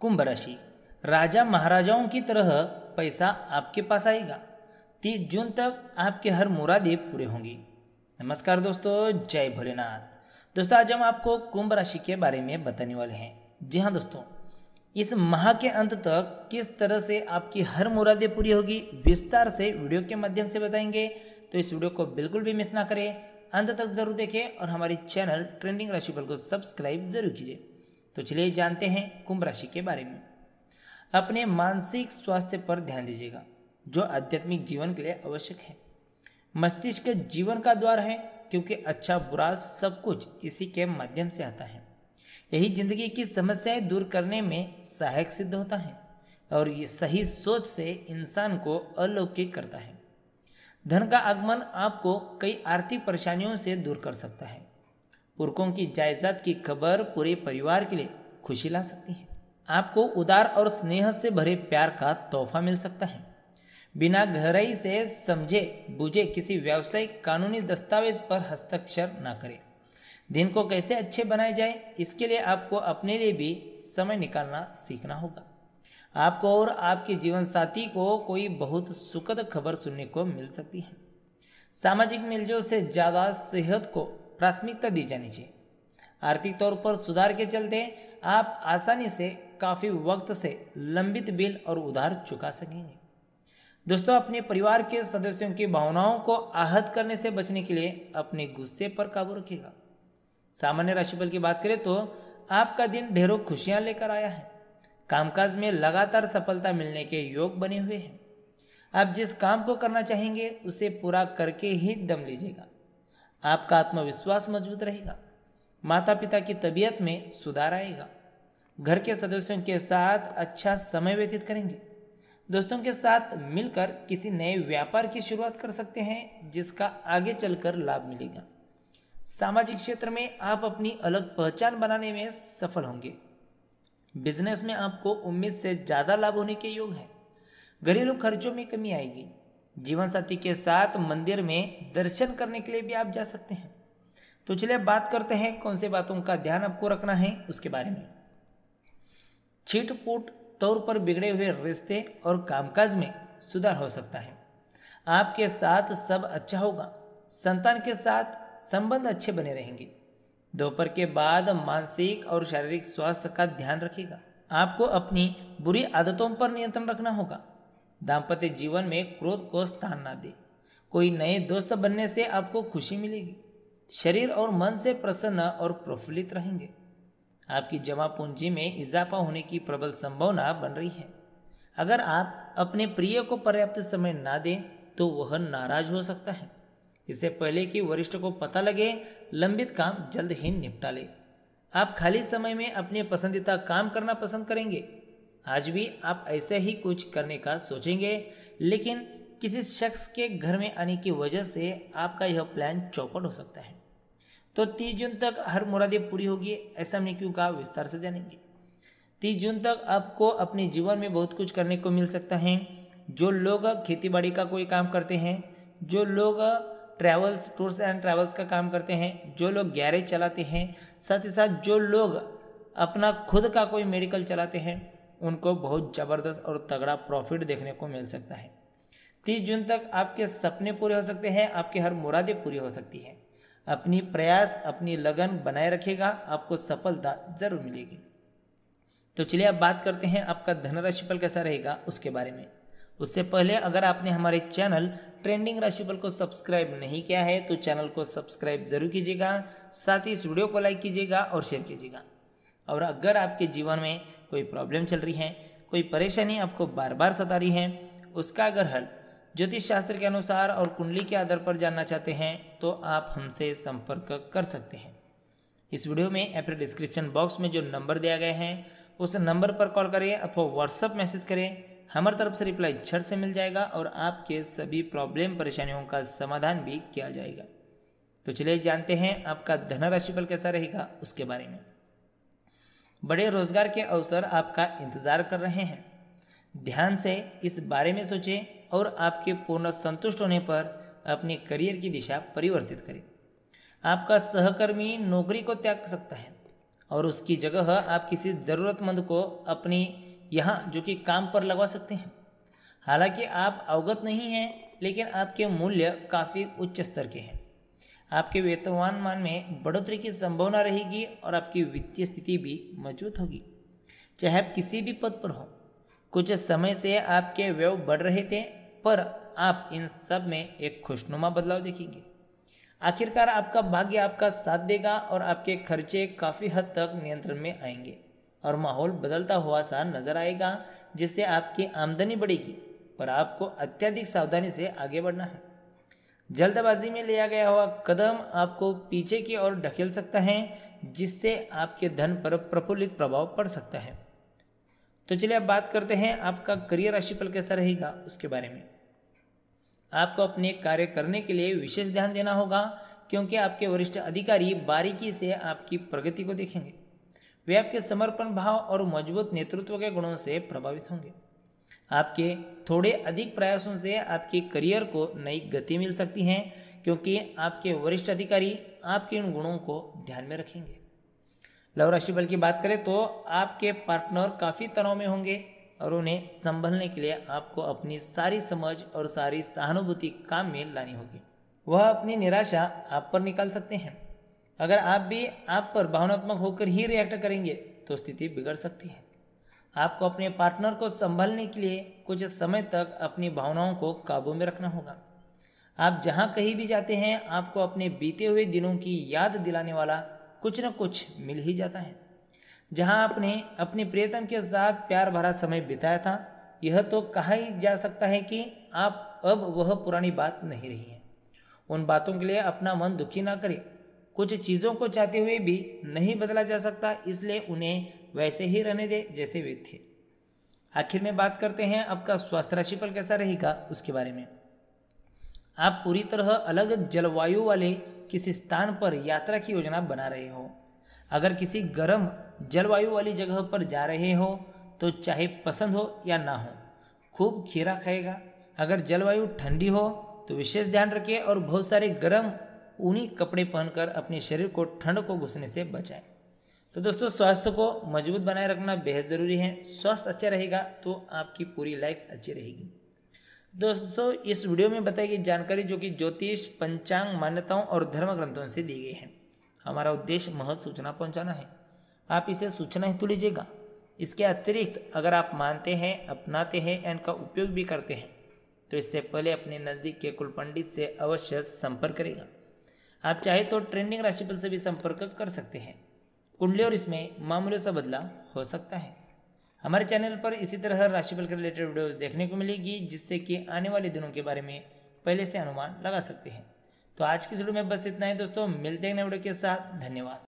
कुंभ राशि राजा महाराजाओं की तरह पैसा आपके पास आएगा तीस जून तक आपके हर मुरादे पूरे होंगी नमस्कार दोस्तों जय भोलेनाथ दोस्तों आज हम आपको कुंभ राशि के बारे में बताने वाले हैं जी हाँ दोस्तों इस माह के अंत तक किस तरह से आपकी हर मुरादें पूरी होगी विस्तार से वीडियो के माध्यम से बताएंगे तो इस वीडियो को बिल्कुल भी मिस ना करें अंत तक जरूर देखें और हमारी चैनल ट्रेंडिंग राशिफल को सब्सक्राइब जरूर कीजिए तो चलिए जानते हैं कुंभ राशि के बारे में अपने मानसिक स्वास्थ्य पर ध्यान दीजिएगा जो आध्यात्मिक जीवन के लिए आवश्यक है मस्तिष्क जीवन का द्वार है क्योंकि अच्छा बुरा सब कुछ इसी के माध्यम से आता है यही जिंदगी की समस्याएं दूर करने में सहायक सिद्ध होता है और ये सही सोच से इंसान को अलौकिक करता है धन का आगमन आपको कई आर्थिक परेशानियों से दूर कर सकता है पुरखों की जायदाद की खबर पूरे परिवार के लिए खुशी ला सकती है आपको उदार और स्नेह से भरे प्यार का तोहफा मिल सकता है बिना गहराई से समझे बुझे किसी व्यावसायिक कानूनी दस्तावेज पर हस्ताक्षर ना करें दिन को कैसे अच्छे बनाए जाए इसके लिए आपको अपने लिए भी समय निकालना सीखना होगा आपको और आपके जीवन साथी को कोई बहुत सुखद खबर सुनने को मिल सकती है सामाजिक मिलजुल से ज़्यादा सेहत को प्राथमिकता दी जानी चाहिए आर्थिक तौर पर सुधार के चलते आप आसानी से काफ़ी वक्त से लंबित बिल और उधार चुका सकेंगे दोस्तों अपने परिवार के सदस्यों की भावनाओं को आहत करने से बचने के लिए अपने गुस्से पर काबू रखिएगा सामान्य राशिफल की बात करें तो आपका दिन ढेरों खुशियां लेकर आया है कामकाज में लगातार सफलता मिलने के योग बने हुए हैं आप जिस काम को करना चाहेंगे उसे पूरा करके ही दम लीजिएगा आपका आत्मविश्वास मजबूत रहेगा माता पिता की तबीयत में सुधार आएगा घर के सदस्यों के साथ अच्छा समय व्यतीत करेंगे दोस्तों के साथ मिलकर किसी नए व्यापार की शुरुआत कर सकते हैं जिसका आगे चलकर लाभ मिलेगा सामाजिक क्षेत्र में आप अपनी अलग पहचान बनाने में सफल होंगे बिजनेस में आपको उम्मीद से ज़्यादा लाभ होने के योग है घरेलू खर्चों में कमी आएगी जीवन साथी के साथ मंदिर में दर्शन करने के लिए भी आप जा सकते हैं तो चलिए बात करते हैं कौन से बातों का ध्यान आपको रखना है उसके बारे में छिटपुट तौर पर बिगड़े हुए रिश्ते और कामकाज में सुधार हो सकता है आपके साथ सब अच्छा होगा संतान के साथ संबंध अच्छे बने रहेंगे दोपहर के बाद मानसिक और शारीरिक स्वास्थ्य का ध्यान रखेगा आपको अपनी बुरी आदतों पर नियंत्रण रखना होगा दाम्पत्य जीवन में क्रोध को स्थान ना दे कोई नए दोस्त बनने से आपको खुशी मिलेगी शरीर और मन से प्रसन्न और प्रफुल्लित रहेंगे आपकी जमा पूंजी में इजाफा होने की प्रबल संभावना बन रही है अगर आप अपने प्रिय को पर्याप्त समय ना दें तो वह नाराज हो सकता है इससे पहले कि वरिष्ठ को पता लगे लंबित काम जल्द ही निपटा ले आप खाली समय में अपने पसंदीदा काम करना पसंद करेंगे आज भी आप ऐसे ही कुछ करने का सोचेंगे लेकिन किसी शख्स के घर में आने की वजह से आपका यह प्लान चौपट हो सकता है तो 30 जून तक हर मुरादें पूरी होगी ऐसा हमने क्यों कहा विस्तार से जानेंगे 30 जून तक आपको अपने जीवन में बहुत कुछ करने को मिल सकता है जो लोग खेती बाड़ी का कोई काम करते हैं जो लोग ट्रैवल्स टूर्स एंड ट्रैवल्स का काम करते हैं जो लोग गैरेज चलाते हैं साथ ही साथ जो लोग अपना खुद का कोई मेडिकल चलाते हैं उनको बहुत ज़बरदस्त और तगड़ा प्रॉफिट देखने को मिल सकता है तीस जून तक आपके सपने पूरे हो सकते हैं आपके हर मुरादे पूरी हो सकती हैं अपनी प्रयास अपनी लगन बनाए रखेगा आपको सफलता जरूर मिलेगी तो चलिए अब बात करते हैं आपका धनराशि फल कैसा रहेगा उसके बारे में उससे पहले अगर आपने हमारे चैनल ट्रेंडिंग राशिफल को सब्सक्राइब नहीं किया है तो चैनल को सब्सक्राइब जरूर कीजिएगा साथ ही इस वीडियो को लाइक कीजिएगा और शेयर कीजिएगा और अगर आपके जीवन में कोई प्रॉब्लम चल रही है कोई परेशानी आपको बार बार सता रही है उसका अगर हल ज्योतिष शास्त्र के अनुसार और कुंडली के आधार पर जानना चाहते हैं तो आप हमसे संपर्क कर सकते हैं इस वीडियो में अपने डिस्क्रिप्शन बॉक्स में जो नंबर दिया गया है उस नंबर पर कॉल करें अथवा व्हाट्सअप मैसेज करें हमारे तरफ से रिप्लाई झट से मिल जाएगा और आपके सभी प्रॉब्लम परेशानियों का समाधान भी किया जाएगा तो चलिए जानते हैं आपका धन राशिफल कैसा रहेगा उसके बारे में बड़े रोजगार के अवसर आपका इंतजार कर रहे हैं ध्यान से इस बारे में सोचें और आपके पूर्ण संतुष्ट होने पर अपने करियर की दिशा परिवर्तित करें आपका सहकर्मी नौकरी को त्याग सकता है और उसकी जगह आप किसी ज़रूरतमंद को अपनी यहाँ जो कि काम पर लगवा सकते हैं हालांकि आप अवगत नहीं हैं लेकिन आपके मूल्य काफ़ी उच्च स्तर के हैं आपके वेतनवान मान में बढ़ोतरी की संभावना रहेगी और आपकी वित्तीय स्थिति भी मजबूत होगी चाहे आप किसी भी पद पर हों कुछ समय से आपके व्यव बढ़ रहे थे पर आप इन सब में एक खुशनुमा बदलाव देखेंगे आखिरकार आपका भाग्य आपका साथ देगा और आपके खर्चे काफ़ी हद तक नियंत्रण में आएंगे और माहौल बदलता हुआ सा नजर आएगा जिससे आपकी आमदनी बढ़ेगी पर आपको अत्यधिक सावधानी से आगे बढ़ना है जल्दबाजी में लिया गया हुआ कदम आपको पीछे की ओर ढकेल सकता है जिससे आपके धन पर प्रफुल्लित प्रभाव पड़ सकता है तो चलिए अब बात करते हैं आपका करियर राशिफल कैसा रहेगा उसके बारे में आपको अपने कार्य करने के लिए विशेष ध्यान देना होगा क्योंकि आपके वरिष्ठ अधिकारी बारीकी से आपकी प्रगति को देखेंगे वे आपके समर्पण भाव और मजबूत नेतृत्व के गुणों से प्रभावित होंगे आपके थोड़े अधिक प्रयासों से आपके करियर को नई गति मिल सकती है क्योंकि आपके वरिष्ठ अधिकारी आपके इन गुणों को ध्यान में रखेंगे लव राशि बल की बात करें तो आपके पार्टनर काफ़ी तनाव में होंगे और उन्हें संभलने के लिए आपको अपनी सारी समझ और सारी सहानुभूति काम में लानी होगी वह अपनी निराशा आप पर निकाल सकते हैं अगर आप भी आप पर भावनात्मक होकर ही रिएक्ट करेंगे तो स्थिति बिगड़ सकती है आपको अपने पार्टनर को संभालने के लिए कुछ समय तक अपनी भावनाओं को काबू में रखना होगा आप जहाँ कहीं भी जाते हैं आपको अपने बीते हुए दिनों की याद दिलाने वाला कुछ न कुछ मिल ही जाता है जहां आपने अपने प्रियतम के साथ प्यार भरा समय बिताया था यह तो कहा ही जा सकता है कि आप अब वह पुरानी बात नहीं रही है उन बातों के लिए अपना मन दुखी ना करें कुछ चीज़ों को चाहते हुए भी नहीं बदला जा सकता इसलिए उन्हें वैसे ही रहने दें जैसे वे थे आखिर में बात करते हैं आपका स्वास्थ्य राशिफल कैसा रहेगा उसके बारे में आप पूरी तरह अलग जलवायु वाले किसी स्थान पर यात्रा की योजना बना रहे हो अगर किसी गर्म जलवायु वाली जगह पर जा रहे हो तो चाहे पसंद हो या ना हो खूब खीरा खाएगा अगर जलवायु ठंडी हो तो विशेष ध्यान रखिए और बहुत सारे गर्म ऊनी कपड़े पहनकर अपने शरीर को ठंड को घुसने से बचाएं तो दोस्तों स्वास्थ्य को मजबूत बनाए रखना बेहद ज़रूरी है स्वास्थ्य अच्छा रहेगा तो आपकी पूरी लाइफ अच्छी रहेगी दोस्तों इस वीडियो में बताई गई जानकारी जो कि ज्योतिष पंचांग मान्यताओं और धर्म ग्रंथों से दी गई है हमारा उद्देश्य महत्व सूचना पहुंचाना है आप इसे सूचना हेतु लीजिएगा इसके अतिरिक्त अगर आप मानते हैं अपनाते हैं या इनका उपयोग भी करते हैं तो इससे पहले अपने नज़दीक के कुल पंडित से अवश्य संपर्क करेगा आप चाहे तो ट्रेंडिंग राशिफल से भी संपर्क कर सकते हैं कुंडली और इसमें मामूलों सा बदलाव हो सकता है हमारे चैनल पर इसी तरह राशिफल के रिलेटेड वीडियोस देखने को मिलेगी जिससे कि आने वाले दिनों के बारे में पहले से अनुमान लगा सकते हैं तो आज की वीडियो में बस इतना ही दोस्तों मिलते हैं नए वीडियो के साथ धन्यवाद